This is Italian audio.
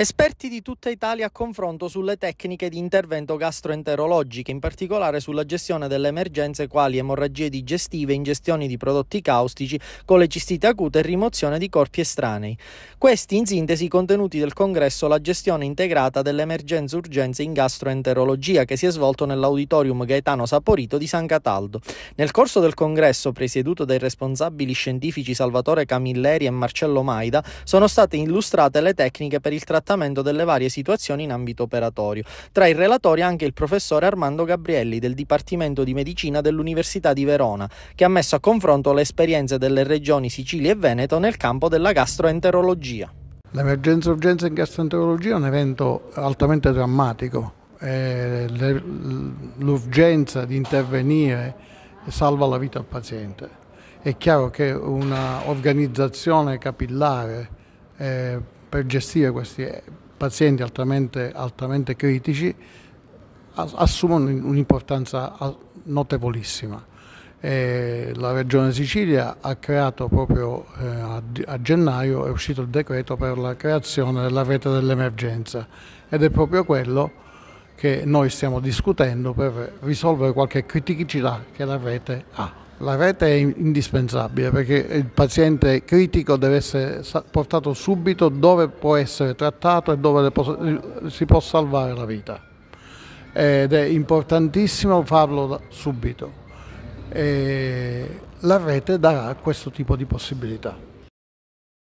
Esperti di tutta Italia a confronto sulle tecniche di intervento gastroenterologiche, in particolare sulla gestione delle emergenze quali emorragie digestive, ingestioni di prodotti caustici, colecistite acute e rimozione di corpi estranei. Questi in sintesi i contenuti del congresso La gestione integrata delle emergenze urgenze in gastroenterologia che si è svolto nell'auditorium Gaetano Saporito di San Cataldo. Nel corso del congresso, presieduto dai responsabili scientifici Salvatore Camilleri e Marcello Maida, sono state illustrate le tecniche per il trattamento trattamento delle varie situazioni in ambito operatorio. Tra i relatori anche il professore Armando Gabrielli del Dipartimento di Medicina dell'Università di Verona, che ha messo a confronto le esperienze delle regioni Sicilia e Veneto nel campo della gastroenterologia. L'emergenza urgenza in gastroenterologia è un evento altamente drammatico. Eh, l'urgenza di intervenire salva la vita al paziente. È chiaro che un'organizzazione capillare eh, per gestire questi eh, pazienti altamente, altamente critici assumono un'importanza notevolissima. E la Regione Sicilia ha creato proprio eh, a gennaio, è uscito il decreto per la creazione della rete dell'emergenza ed è proprio quello che noi stiamo discutendo per risolvere qualche criticità che la rete ha. La rete è indispensabile perché il paziente critico deve essere portato subito dove può essere trattato e dove si può salvare la vita. Ed è importantissimo farlo subito. E la rete darà questo tipo di possibilità.